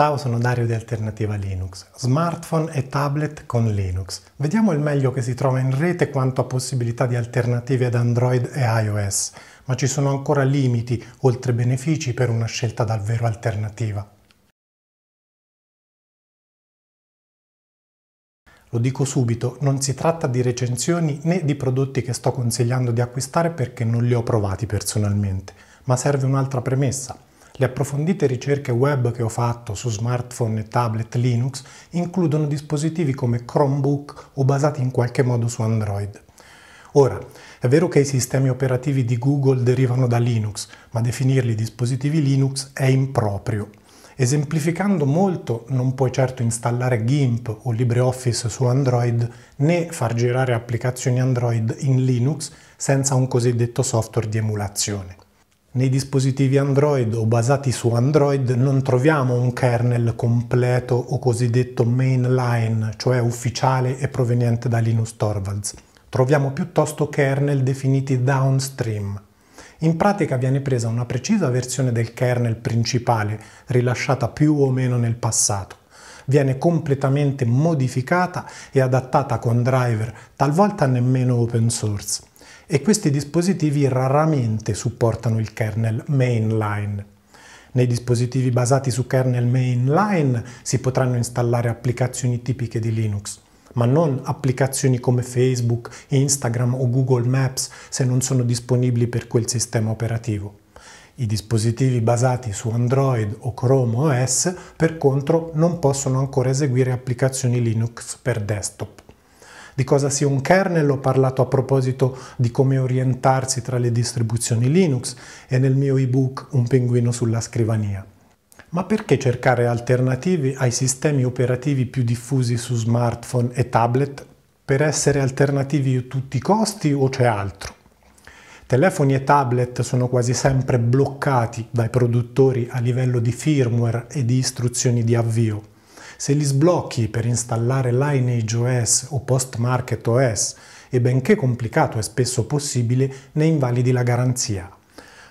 Ciao, sono Dario di Alternativa Linux. Smartphone e tablet con Linux. Vediamo il meglio che si trova in rete quanto a possibilità di alternative ad Android e iOS, ma ci sono ancora limiti oltre benefici per una scelta davvero alternativa. Lo dico subito, non si tratta di recensioni né di prodotti che sto consigliando di acquistare perché non li ho provati personalmente, ma serve un'altra premessa. Le approfondite ricerche web che ho fatto su smartphone e tablet Linux includono dispositivi come Chromebook o basati in qualche modo su Android. Ora, è vero che i sistemi operativi di Google derivano da Linux, ma definirli dispositivi Linux è improprio. Esemplificando molto, non puoi certo installare GIMP o LibreOffice su Android né far girare applicazioni Android in Linux senza un cosiddetto software di emulazione. Nei dispositivi Android o basati su Android non troviamo un kernel completo o cosiddetto mainline, cioè ufficiale e proveniente da Linus Torvalds. Troviamo piuttosto kernel definiti downstream. In pratica viene presa una precisa versione del kernel principale, rilasciata più o meno nel passato. Viene completamente modificata e adattata con driver, talvolta nemmeno open source e questi dispositivi raramente supportano il kernel mainline. Nei dispositivi basati su kernel mainline si potranno installare applicazioni tipiche di Linux, ma non applicazioni come Facebook, Instagram o Google Maps se non sono disponibili per quel sistema operativo. I dispositivi basati su Android o Chrome OS, per contro, non possono ancora eseguire applicazioni Linux per desktop di cosa sia un kernel, ho parlato a proposito di come orientarsi tra le distribuzioni Linux e nel mio ebook Un pinguino sulla scrivania. Ma perché cercare alternativi ai sistemi operativi più diffusi su smartphone e tablet? Per essere alternativi a tutti i costi o c'è altro? Telefoni e tablet sono quasi sempre bloccati dai produttori a livello di firmware e di istruzioni di avvio. Se li sblocchi per installare Lineage OS o Postmarket OS, e benché complicato e spesso possibile, ne invalidi la garanzia.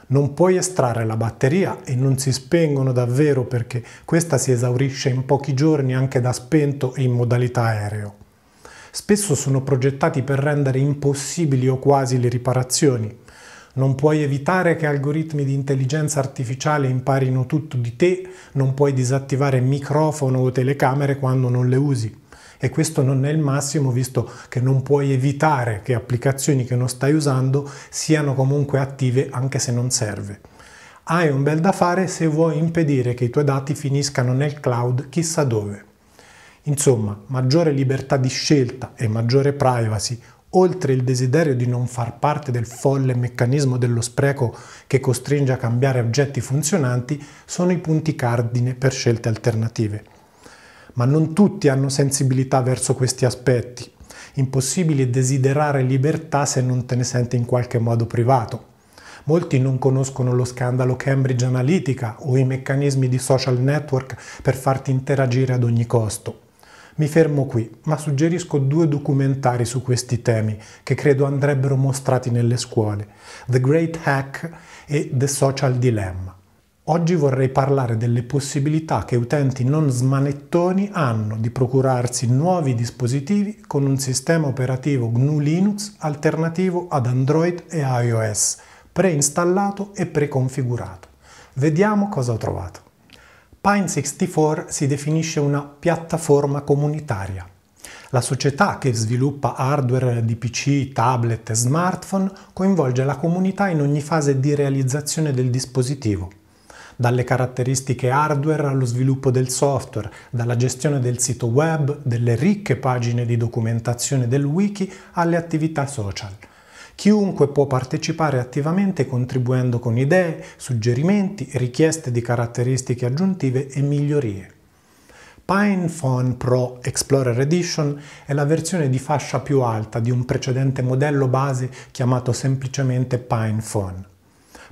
Non puoi estrarre la batteria e non si spengono davvero perché questa si esaurisce in pochi giorni anche da spento e in modalità aereo. Spesso sono progettati per rendere impossibili o quasi le riparazioni non puoi evitare che algoritmi di intelligenza artificiale imparino tutto di te, non puoi disattivare microfono o telecamere quando non le usi. E questo non è il massimo visto che non puoi evitare che applicazioni che non stai usando siano comunque attive anche se non serve. Hai un bel da fare se vuoi impedire che i tuoi dati finiscano nel cloud chissà dove. Insomma, maggiore libertà di scelta e maggiore privacy oltre il desiderio di non far parte del folle meccanismo dello spreco che costringe a cambiare oggetti funzionanti, sono i punti cardine per scelte alternative. Ma non tutti hanno sensibilità verso questi aspetti. Impossibile desiderare libertà se non te ne senti in qualche modo privato. Molti non conoscono lo scandalo Cambridge Analytica o i meccanismi di social network per farti interagire ad ogni costo. Mi fermo qui, ma suggerisco due documentari su questi temi che credo andrebbero mostrati nelle scuole, The Great Hack e The Social Dilemma. Oggi vorrei parlare delle possibilità che utenti non smanettoni hanno di procurarsi nuovi dispositivi con un sistema operativo GNU Linux alternativo ad Android e iOS, preinstallato e preconfigurato. Vediamo cosa ho trovato. Pine64 si definisce una piattaforma comunitaria. La società che sviluppa hardware di PC, tablet e smartphone coinvolge la comunità in ogni fase di realizzazione del dispositivo dalle caratteristiche hardware allo sviluppo del software, dalla gestione del sito web, delle ricche pagine di documentazione del wiki alle attività social. Chiunque può partecipare attivamente contribuendo con idee, suggerimenti, richieste di caratteristiche aggiuntive e migliorie. PinePhone Pro Explorer Edition è la versione di fascia più alta di un precedente modello base chiamato semplicemente PinePhone.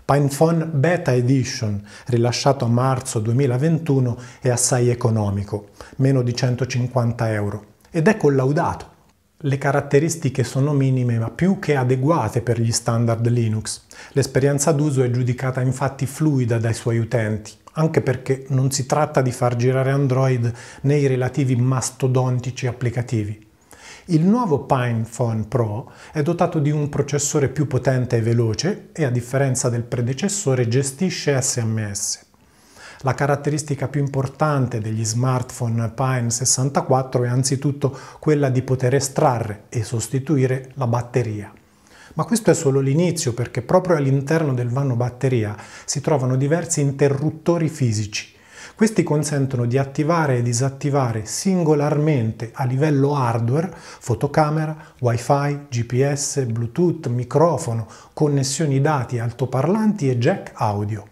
PinePhone Beta Edition, rilasciato a marzo 2021, è assai economico, meno di 150 euro, ed è collaudato le caratteristiche sono minime ma più che adeguate per gli standard Linux. L'esperienza d'uso è giudicata infatti fluida dai suoi utenti, anche perché non si tratta di far girare Android nei i relativi mastodontici applicativi. Il nuovo PinePhone Pro è dotato di un processore più potente e veloce e a differenza del predecessore gestisce SMS. La caratteristica più importante degli smartphone Pine 64 è anzitutto quella di poter estrarre e sostituire la batteria. Ma questo è solo l'inizio perché proprio all'interno del vano batteria si trovano diversi interruttori fisici. Questi consentono di attivare e disattivare singolarmente a livello hardware fotocamera, wifi, GPS, bluetooth, microfono, connessioni dati, altoparlanti e jack audio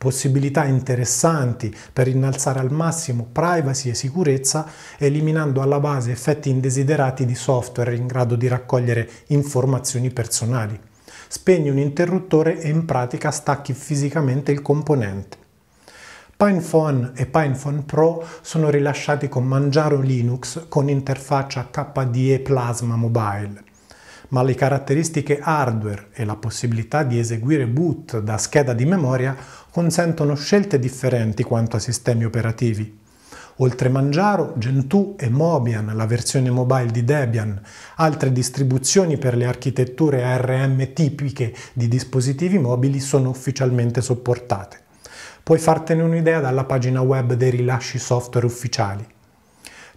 possibilità interessanti per innalzare al massimo privacy e sicurezza, eliminando alla base effetti indesiderati di software in grado di raccogliere informazioni personali. Spegni un interruttore e in pratica stacchi fisicamente il componente. PinePhone e PinePhone Pro sono rilasciati con Manjaro Linux con interfaccia KDE Plasma Mobile ma le caratteristiche hardware e la possibilità di eseguire boot da scheda di memoria consentono scelte differenti quanto a sistemi operativi. Oltre Manjaro, Gentoo e Mobian, la versione mobile di Debian, altre distribuzioni per le architetture ARM tipiche di dispositivi mobili sono ufficialmente supportate. Puoi fartene un'idea dalla pagina web dei rilasci software ufficiali.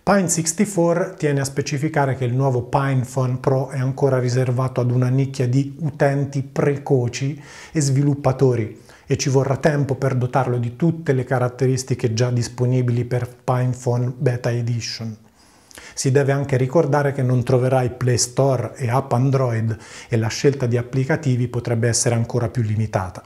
Pine64 tiene a specificare che il nuovo PinePhone Pro è ancora riservato ad una nicchia di utenti precoci e sviluppatori e ci vorrà tempo per dotarlo di tutte le caratteristiche già disponibili per PinePhone Beta Edition. Si deve anche ricordare che non troverai Play Store e app Android e la scelta di applicativi potrebbe essere ancora più limitata.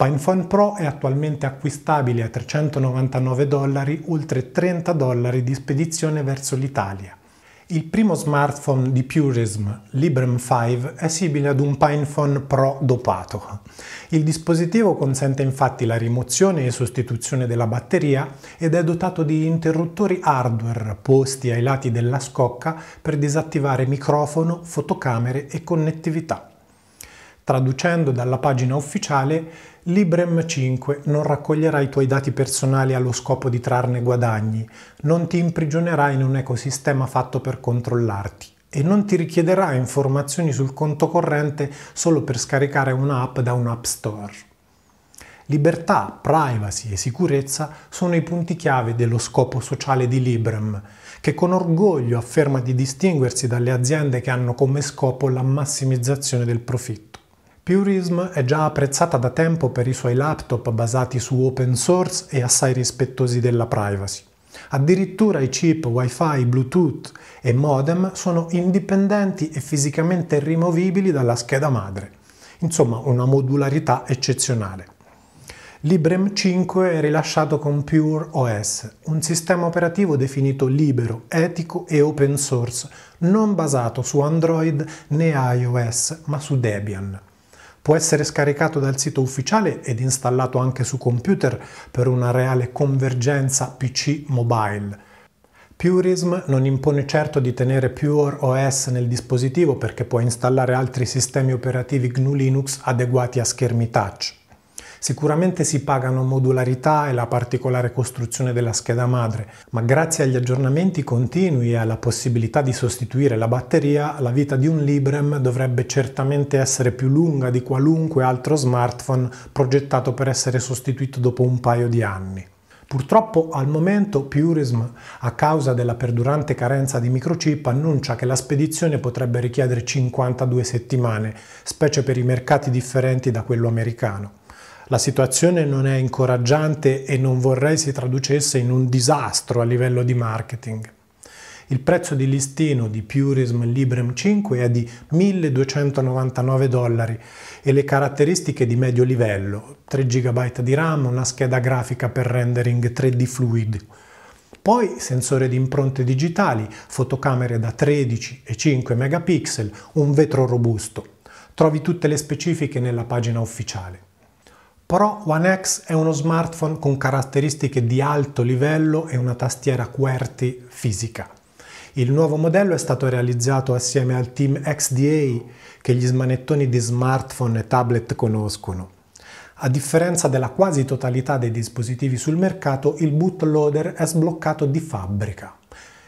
PinePhone Pro è attualmente acquistabile a 399 dollari, oltre 30 dollari di spedizione verso l'Italia. Il primo smartphone di Purism, Librem 5, è simile ad un PinePhone Pro dopato. Il dispositivo consente infatti la rimozione e sostituzione della batteria ed è dotato di interruttori hardware posti ai lati della scocca per disattivare microfono, fotocamere e connettività. Traducendo dalla pagina ufficiale, Librem 5 non raccoglierà i tuoi dati personali allo scopo di trarne guadagni, non ti imprigionerà in un ecosistema fatto per controllarti e non ti richiederà informazioni sul conto corrente solo per scaricare un'app da un app store. Libertà, privacy e sicurezza sono i punti chiave dello scopo sociale di Librem, che con orgoglio afferma di distinguersi dalle aziende che hanno come scopo la massimizzazione del profitto. Purism è già apprezzata da tempo per i suoi laptop basati su open source e assai rispettosi della privacy. Addirittura i chip Wi-Fi, Bluetooth e modem sono indipendenti e fisicamente rimovibili dalla scheda madre. Insomma, una modularità eccezionale. Librem 5 è rilasciato con Pure OS, un sistema operativo definito libero, etico e open source, non basato su Android né iOS, ma su Debian. Può essere scaricato dal sito ufficiale ed installato anche su computer per una reale convergenza PC-mobile. Purism non impone certo di tenere Pure OS nel dispositivo perché può installare altri sistemi operativi GNU Linux adeguati a schermi touch. Sicuramente si pagano modularità e la particolare costruzione della scheda madre, ma grazie agli aggiornamenti continui e alla possibilità di sostituire la batteria, la vita di un Librem dovrebbe certamente essere più lunga di qualunque altro smartphone progettato per essere sostituito dopo un paio di anni. Purtroppo al momento Purism, a causa della perdurante carenza di microchip, annuncia che la spedizione potrebbe richiedere 52 settimane, specie per i mercati differenti da quello americano. La situazione non è incoraggiante e non vorrei si traducesse in un disastro a livello di marketing. Il prezzo di listino di Purism Librem 5 è di 1299 dollari e le caratteristiche di medio livello, 3 GB di RAM, una scheda grafica per rendering 3D fluid. Poi sensore di impronte digitali, fotocamere da 13 e 5 megapixel, un vetro robusto. Trovi tutte le specifiche nella pagina ufficiale. Pro One X è uno smartphone con caratteristiche di alto livello e una tastiera QWERTY fisica. Il nuovo modello è stato realizzato assieme al team XDA che gli smanettoni di smartphone e tablet conoscono. A differenza della quasi totalità dei dispositivi sul mercato, il bootloader è sbloccato di fabbrica.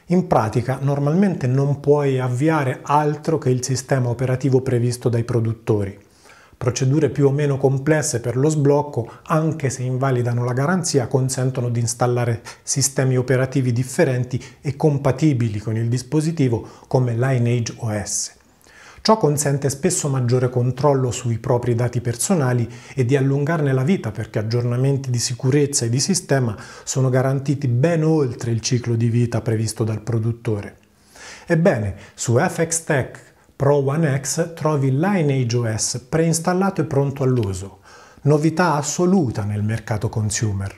In pratica, normalmente non puoi avviare altro che il sistema operativo previsto dai produttori. Procedure più o meno complesse per lo sblocco, anche se invalidano la garanzia, consentono di installare sistemi operativi differenti e compatibili con il dispositivo come Lineage OS. Ciò consente spesso maggiore controllo sui propri dati personali e di allungarne la vita perché aggiornamenti di sicurezza e di sistema sono garantiti ben oltre il ciclo di vita previsto dal produttore. Ebbene, su FX Tech Pro One X trovi Lineage OS preinstallato e pronto all'uso, novità assoluta nel mercato consumer.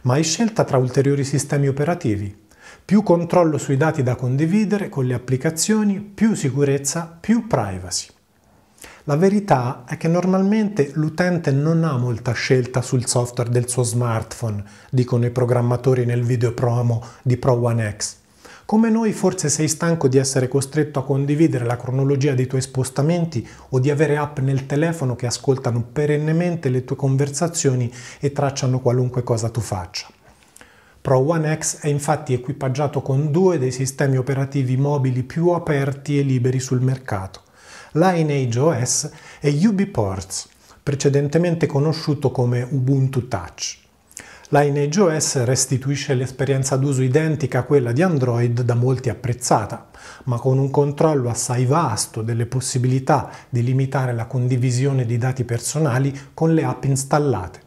Ma hai scelta tra ulteriori sistemi operativi. Più controllo sui dati da condividere con le applicazioni, più sicurezza, più privacy. La verità è che normalmente l'utente non ha molta scelta sul software del suo smartphone, dicono i programmatori nel video promo di Pro One X come noi forse sei stanco di essere costretto a condividere la cronologia dei tuoi spostamenti o di avere app nel telefono che ascoltano perennemente le tue conversazioni e tracciano qualunque cosa tu faccia. Pro One X è infatti equipaggiato con due dei sistemi operativi mobili più aperti e liberi sul mercato, Lineage OS e UbiPorts, precedentemente conosciuto come Ubuntu Touch. LineageOS restituisce l'esperienza d'uso identica a quella di Android da molti apprezzata, ma con un controllo assai vasto delle possibilità di limitare la condivisione di dati personali con le app installate.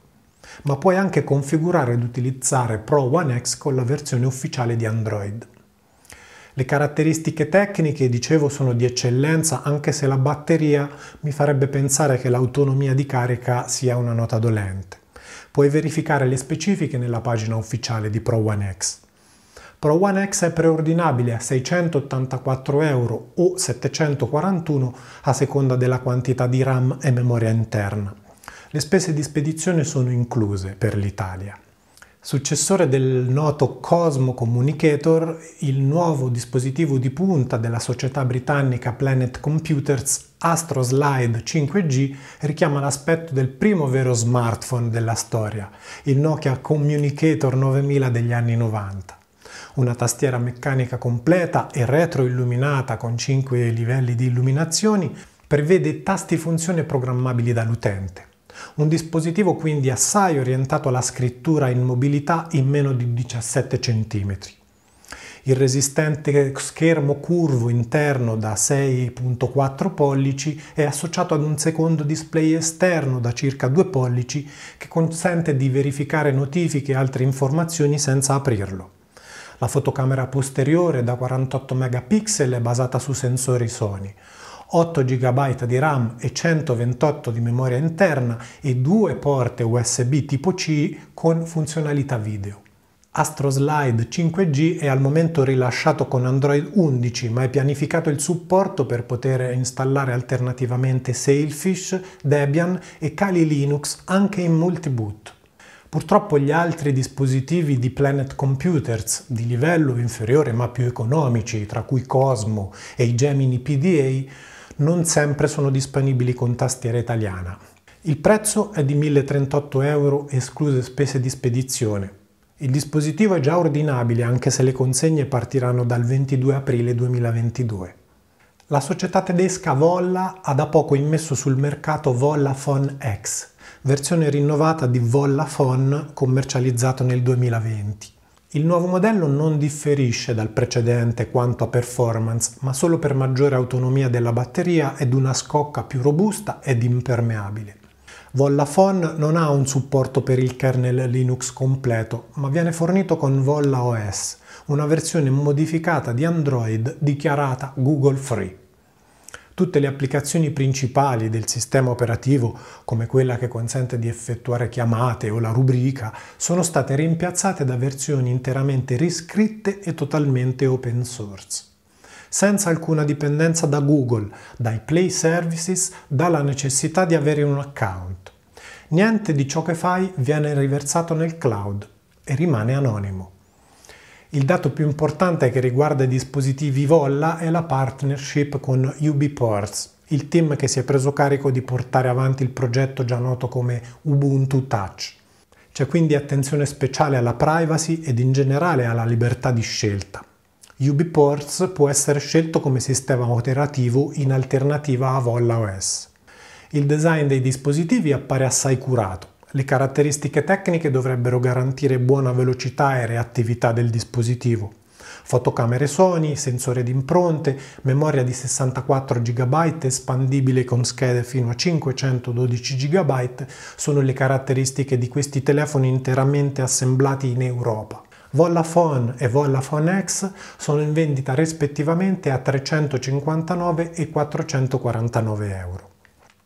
Ma puoi anche configurare ed utilizzare Pro One X con la versione ufficiale di Android. Le caratteristiche tecniche, dicevo, sono di eccellenza, anche se la batteria mi farebbe pensare che l'autonomia di carica sia una nota dolente. Puoi verificare le specifiche nella pagina ufficiale di Pro One X. Pro One X è preordinabile a 684 euro o 741 a seconda della quantità di RAM e memoria interna. Le spese di spedizione sono incluse per l'Italia. Successore del noto Cosmo Communicator, il nuovo dispositivo di punta della società britannica Planet Computers AstroSlide 5G richiama l'aspetto del primo vero smartphone della storia, il Nokia Communicator 9000 degli anni 90 una tastiera meccanica completa e retroilluminata con 5 livelli di illuminazioni, prevede tasti funzione programmabili dall'utente. Un dispositivo quindi assai orientato alla scrittura in mobilità in meno di 17 cm. Il resistente schermo curvo interno da 6.4 pollici è associato ad un secondo display esterno da circa 2 pollici che consente di verificare notifiche e altre informazioni senza aprirlo. La fotocamera posteriore da 48 megapixel è basata su sensori Sony. 8 GB di RAM e 128 di memoria interna e due porte USB tipo C con funzionalità video. AstroSlide 5G è al momento rilasciato con Android 11, ma è pianificato il supporto per poter installare alternativamente Sailfish, Debian e Kali Linux anche in multiboot. Purtroppo gli altri dispositivi di Planet Computers di livello inferiore ma più economici, tra cui Cosmo e i Gemini PDA, non sempre sono disponibili con tastiera italiana. Il prezzo è di 1038 euro escluse spese di spedizione. Il dispositivo è già ordinabile anche se le consegne partiranno dal 22 aprile 2022. La società tedesca Volla ha da poco immesso sul mercato Vollafone X, versione rinnovata di Vollafone commercializzato nel 2020. Il nuovo modello non differisce dal precedente quanto a performance, ma solo per maggiore autonomia della batteria ed una scocca più robusta ed impermeabile. Vollafone non ha un supporto per il kernel Linux completo, ma viene fornito con Volla OS, una versione modificata di Android dichiarata Google Free tutte le applicazioni principali del sistema operativo, come quella che consente di effettuare chiamate o la rubrica, sono state rimpiazzate da versioni interamente riscritte e totalmente open source senza alcuna dipendenza da Google, dai Play Services, dalla necessità di avere un account. Niente di ciò che fai viene riversato nel cloud e rimane anonimo. Il dato più importante che riguarda i dispositivi Volla è la partnership con UbiPorts, il team che si è preso carico di portare avanti il progetto già noto come Ubuntu Touch. C'è quindi attenzione speciale alla privacy ed in generale alla libertà di scelta. UbiPorts può essere scelto come sistema operativo in alternativa a Volla OS. Il design dei dispositivi appare assai curato. Le caratteristiche tecniche dovrebbero garantire buona velocità e reattività del dispositivo. Fotocamere Sony, sensore di impronte, memoria di 64 GB espandibile con schede fino a 512 GB sono le caratteristiche di questi telefoni interamente assemblati in Europa. Vodafone e Vodafone X sono in vendita rispettivamente a 359 e 449 euro.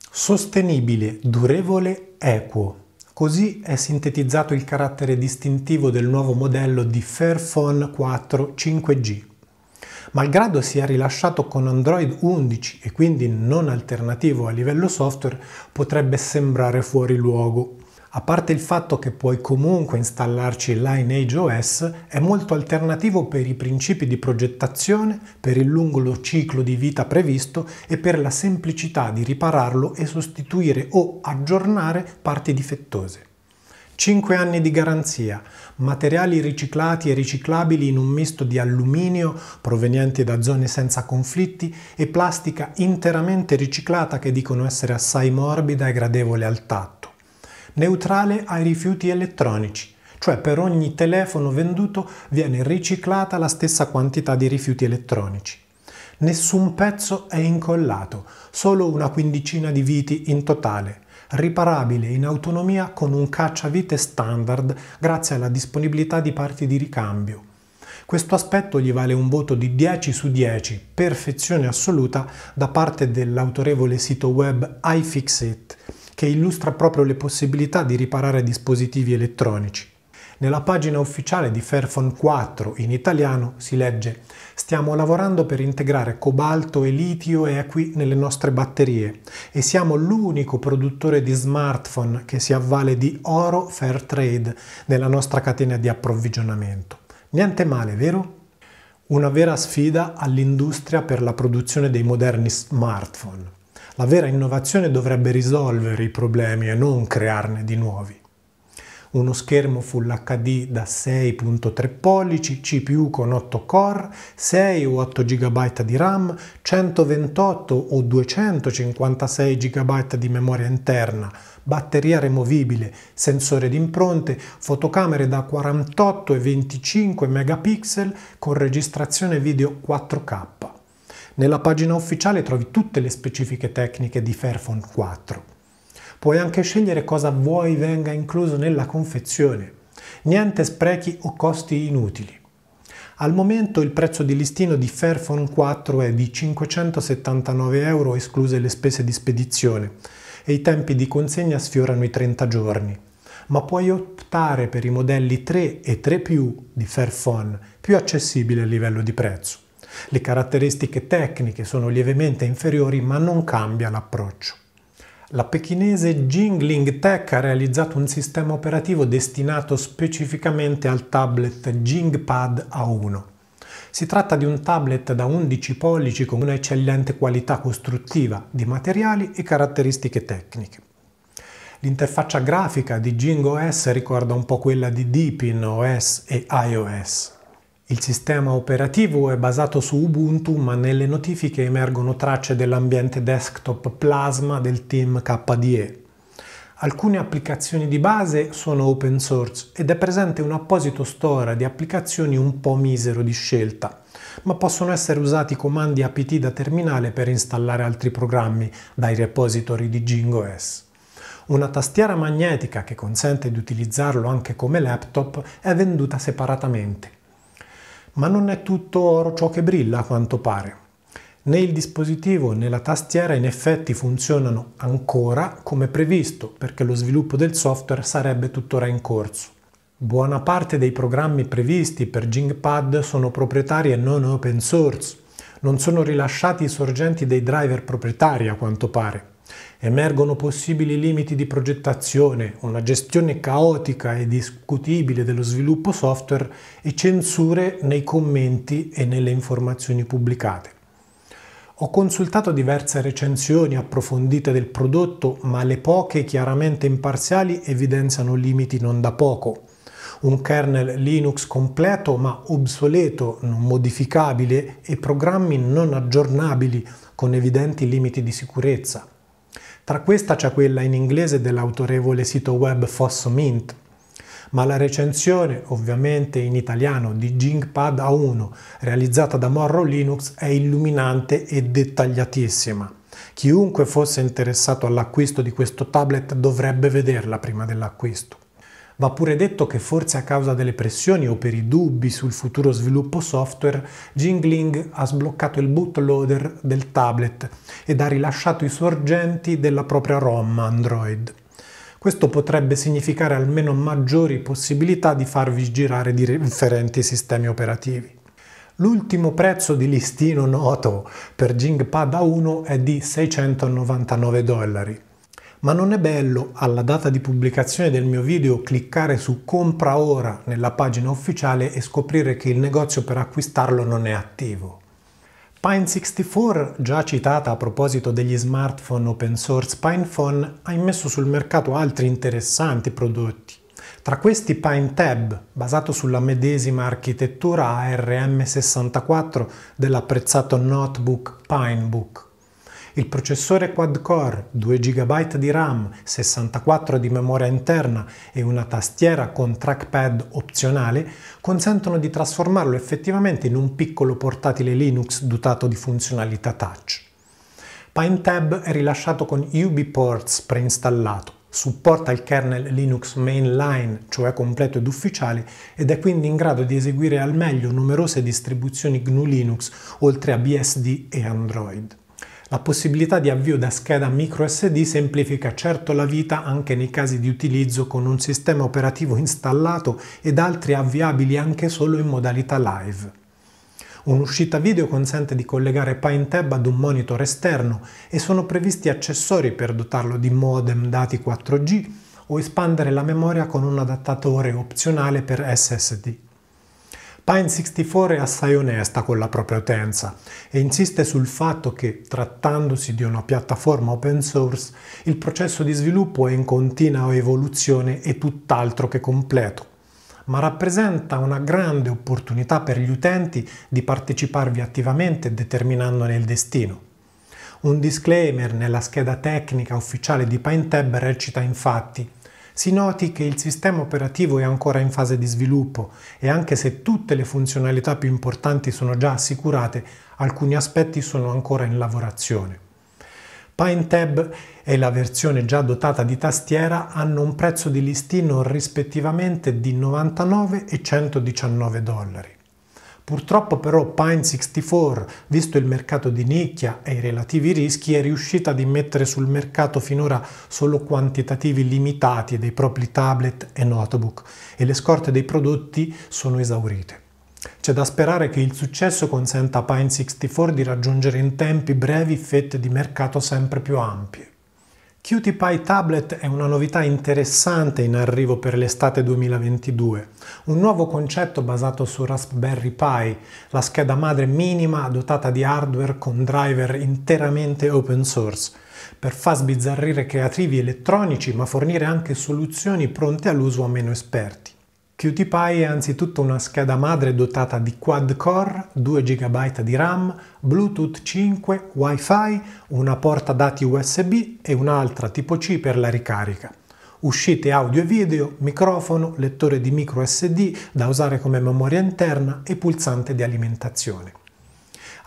Sostenibile, durevole, equo. Così è sintetizzato il carattere distintivo del nuovo modello di Fairphone 4 5G. Malgrado sia rilasciato con Android 11 e quindi non alternativo a livello software, potrebbe sembrare fuori luogo. A parte il fatto che puoi comunque installarci Lineage OS, è molto alternativo per i principi di progettazione, per il lungo ciclo di vita previsto e per la semplicità di ripararlo e sostituire o aggiornare parti difettose. 5 anni di garanzia, materiali riciclati e riciclabili in un misto di alluminio provenienti da zone senza conflitti e plastica interamente riciclata che dicono essere assai morbida e gradevole al tatto neutrale ai rifiuti elettronici, cioè per ogni telefono venduto viene riciclata la stessa quantità di rifiuti elettronici. Nessun pezzo è incollato, solo una quindicina di viti in totale, riparabile in autonomia con un cacciavite standard grazie alla disponibilità di parti di ricambio. Questo aspetto gli vale un voto di 10 su 10, perfezione assoluta, da parte dell'autorevole sito web iFixit, che illustra proprio le possibilità di riparare dispositivi elettronici. Nella pagina ufficiale di Fairphone 4 in italiano si legge Stiamo lavorando per integrare cobalto e litio equi nelle nostre batterie e siamo l'unico produttore di smartphone che si avvale di oro fair trade nella nostra catena di approvvigionamento. Niente male, vero? Una vera sfida all'industria per la produzione dei moderni smartphone. La vera innovazione dovrebbe risolvere i problemi e non crearne di nuovi. Uno schermo Full HD da 6.3 pollici, CPU con 8 core, 6 o 8 GB di RAM, 128 o 256 GB di memoria interna, batteria removibile, sensore d'impronte, fotocamere da 48 e 25 megapixel con registrazione video 4K. Nella pagina ufficiale trovi tutte le specifiche tecniche di Fairphone 4. Puoi anche scegliere cosa vuoi venga incluso nella confezione. Niente sprechi o costi inutili. Al momento il prezzo di listino di Fairphone 4 è di 579 euro escluse le spese di spedizione e i tempi di consegna sfiorano i 30 giorni, ma puoi optare per i modelli 3 e 3 più di Fairphone più accessibili a livello di prezzo. Le caratteristiche tecniche sono lievemente inferiori ma non cambia l'approccio. La pechinese Jingling Tech ha realizzato un sistema operativo destinato specificamente al tablet Jingpad A1. Si tratta di un tablet da 11 pollici con un'eccellente qualità costruttiva di materiali e caratteristiche tecniche. L'interfaccia grafica di Jing OS ricorda un po' quella di Deepin OS e iOS. Il sistema operativo è basato su Ubuntu, ma nelle notifiche emergono tracce dell'ambiente desktop Plasma del team KDE. Alcune applicazioni di base sono open source ed è presente un apposito store di applicazioni un po' misero di scelta, ma possono essere usati comandi apt da terminale per installare altri programmi dai repository di JingOS. Una tastiera magnetica che consente di utilizzarlo anche come laptop è venduta separatamente. Ma non è tutto oro ciò che brilla a quanto pare. Né il dispositivo né la tastiera in effetti funzionano ancora come previsto perché lo sviluppo del software sarebbe tuttora in corso. Buona parte dei programmi previsti per Jingpad sono proprietari e non open source. Non sono rilasciati i sorgenti dei driver proprietari a quanto pare emergono possibili limiti di progettazione, una gestione caotica e discutibile dello sviluppo software e censure nei commenti e nelle informazioni pubblicate. Ho consultato diverse recensioni approfondite del prodotto, ma le poche chiaramente imparziali evidenziano limiti non da poco un kernel Linux completo ma obsoleto, non modificabile e programmi non aggiornabili con evidenti limiti di sicurezza. Tra questa c'è quella in inglese dell'autorevole sito web Fosso Mint, ma la recensione, ovviamente in italiano, di Jingpad A1 realizzata da Morro Linux è illuminante e dettagliatissima. Chiunque fosse interessato all'acquisto di questo tablet dovrebbe vederla prima dell'acquisto. Va pure detto che forse a causa delle pressioni o per i dubbi sul futuro sviluppo software, Jingling ha sbloccato il bootloader del tablet ed ha rilasciato i sorgenti della propria ROM Android. Questo potrebbe significare almeno maggiori possibilità di farvi girare differenti sistemi operativi. L'ultimo prezzo di listino noto per Jingpad A1 è di 699 dollari. Ma non è bello alla data di pubblicazione del mio video cliccare su compra ora nella pagina ufficiale e scoprire che il negozio per acquistarlo non è attivo. Pine64, già citata a proposito degli smartphone open source PinePhone, ha immesso sul mercato altri interessanti prodotti. Tra questi PineTab, basato sulla medesima architettura ARM64 dell'apprezzato notebook PineBook. Il processore quad-core, 2 GB di RAM, 64 di memoria interna e una tastiera con trackpad opzionale consentono di trasformarlo effettivamente in un piccolo portatile Linux dotato di funzionalità touch. PineTab è rilasciato con UBports preinstallato, supporta il kernel Linux mainline, cioè completo ed ufficiale, ed è quindi in grado di eseguire al meglio numerose distribuzioni GNU Linux, oltre a BSD e Android. La possibilità di avvio da scheda microSD semplifica certo la vita anche nei casi di utilizzo con un sistema operativo installato ed altri avviabili anche solo in modalità live. Un'uscita video consente di collegare PineTab ad un monitor esterno e sono previsti accessori per dotarlo di modem dati 4G o espandere la memoria con un adattatore opzionale per SSD. Pine64 è assai onesta con la propria utenza e insiste sul fatto che, trattandosi di una piattaforma open source, il processo di sviluppo è in continua evoluzione e tutt'altro che completo ma rappresenta una grande opportunità per gli utenti di parteciparvi attivamente determinandone il destino. Un disclaimer nella scheda tecnica ufficiale di PineTab recita infatti si noti che il sistema operativo è ancora in fase di sviluppo e anche se tutte le funzionalità più importanti sono già assicurate, alcuni aspetti sono ancora in lavorazione. PineTab e la versione già dotata di tastiera hanno un prezzo di listino rispettivamente di 99 e 119 dollari. Purtroppo però Pine64, visto il mercato di nicchia e i relativi rischi, è riuscita ad immettere sul mercato finora solo quantitativi limitati dei propri tablet e notebook e le scorte dei prodotti sono esaurite. C'è da sperare che il successo consenta a Pine64 di raggiungere in tempi brevi fette di mercato sempre più ampie. Cutie Pie Tablet è una novità interessante in arrivo per l'estate 2022, un nuovo concetto basato su Raspberry Pi, la scheda madre minima dotata di hardware con driver interamente open source, per far sbizzarrire creativi elettronici ma fornire anche soluzioni pronte all'uso a meno esperti. QtPy è anzitutto una scheda madre dotata di quad core, 2 GB di RAM, Bluetooth 5, WiFi, una porta dati USB e un'altra tipo C per la ricarica. Uscite audio e video, microfono, lettore di micro SD da usare come memoria interna e pulsante di alimentazione.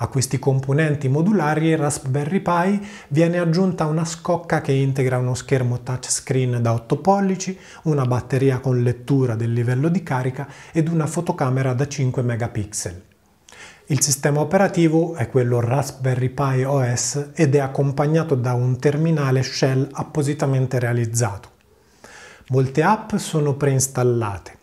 A questi componenti modulari Raspberry Pi viene aggiunta una scocca che integra uno schermo touchscreen da 8 pollici, una batteria con lettura del livello di carica ed una fotocamera da 5 megapixel. Il sistema operativo è quello Raspberry Pi OS ed è accompagnato da un terminale shell appositamente realizzato. Molte app sono preinstallate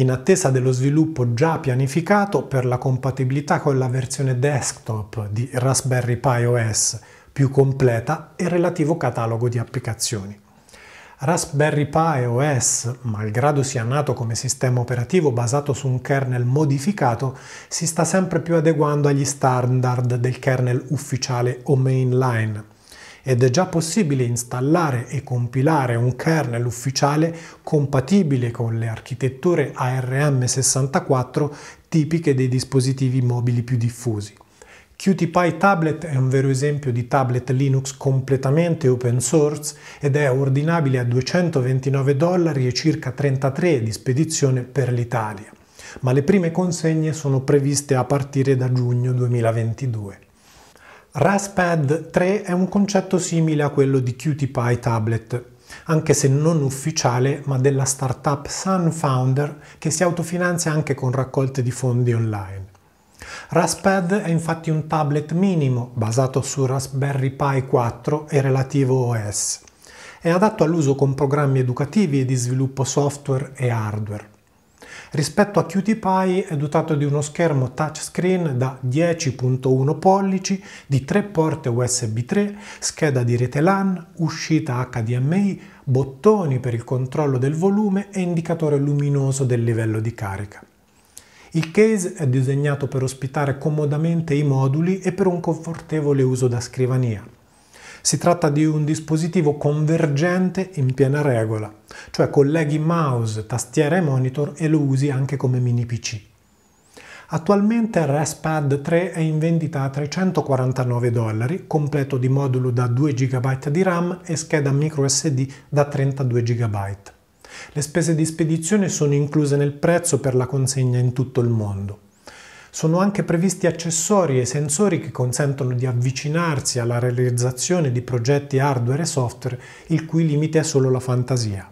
in attesa dello sviluppo già pianificato per la compatibilità con la versione desktop di Raspberry Pi OS più completa e relativo catalogo di applicazioni. Raspberry Pi OS, malgrado sia nato come sistema operativo basato su un kernel modificato, si sta sempre più adeguando agli standard del kernel ufficiale o mainline ed è già possibile installare e compilare un kernel ufficiale compatibile con le architetture ARM64 tipiche dei dispositivi mobili più diffusi. QtPy Tablet è un vero esempio di tablet Linux completamente open source ed è ordinabile a 229 dollari e circa 33 di spedizione per l'Italia, ma le prime consegne sono previste a partire da giugno 2022. Raspad 3 è un concetto simile a quello di Cutie Pie Tablet, anche se non ufficiale, ma della startup Sun Founder che si autofinanzia anche con raccolte di fondi online. Raspad è infatti un tablet minimo basato su Raspberry Pi 4 e relativo OS. È adatto all'uso con programmi educativi e di sviluppo software e hardware. Rispetto a Cutie Pie è dotato di uno schermo touchscreen da 10.1 pollici, di 3 porte USB 3, scheda di rete LAN, uscita HDMI, bottoni per il controllo del volume e indicatore luminoso del livello di carica. Il case è disegnato per ospitare comodamente i moduli e per un confortevole uso da scrivania. Si tratta di un dispositivo convergente in piena regola, cioè colleghi mouse, tastiera e monitor e lo usi anche come mini PC. Attualmente ResPad 3 è in vendita a 349 dollari, completo di modulo da 2 GB di RAM e scheda microSD da 32 GB. Le spese di spedizione sono incluse nel prezzo per la consegna in tutto il mondo. Sono anche previsti accessori e sensori che consentono di avvicinarsi alla realizzazione di progetti hardware e software il cui limite è solo la fantasia.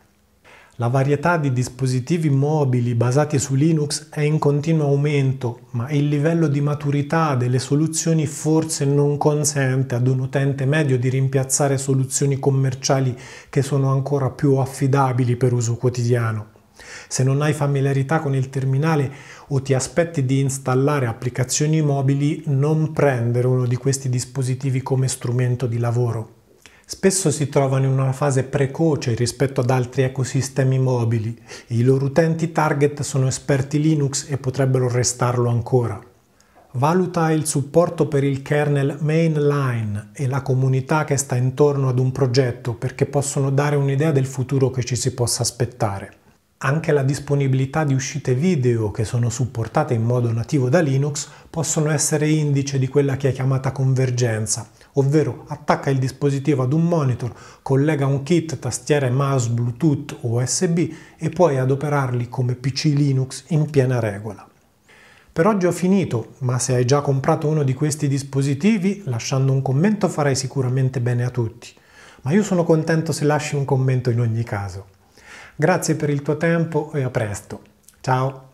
La varietà di dispositivi mobili basati su Linux è in continuo aumento, ma il livello di maturità delle soluzioni forse non consente ad un utente medio di rimpiazzare soluzioni commerciali che sono ancora più affidabili per uso quotidiano. Se non hai familiarità con il terminale o ti aspetti di installare applicazioni mobili, non prendere uno di questi dispositivi come strumento di lavoro. Spesso si trovano in una fase precoce rispetto ad altri ecosistemi mobili e i loro utenti target sono esperti Linux e potrebbero restarlo ancora. Valuta il supporto per il kernel mainline e la comunità che sta intorno ad un progetto perché possono dare un'idea del futuro che ci si possa aspettare. Anche la disponibilità di uscite video che sono supportate in modo nativo da Linux possono essere indice di quella che è chiamata convergenza, ovvero attacca il dispositivo ad un monitor, collega un kit, tastiere, mouse Bluetooth o USB e puoi adoperarli come PC Linux in piena regola. Per oggi ho finito, ma se hai già comprato uno di questi dispositivi, lasciando un commento farai sicuramente bene a tutti. Ma io sono contento se lasci un commento in ogni caso. Grazie per il tuo tempo e a presto. Ciao!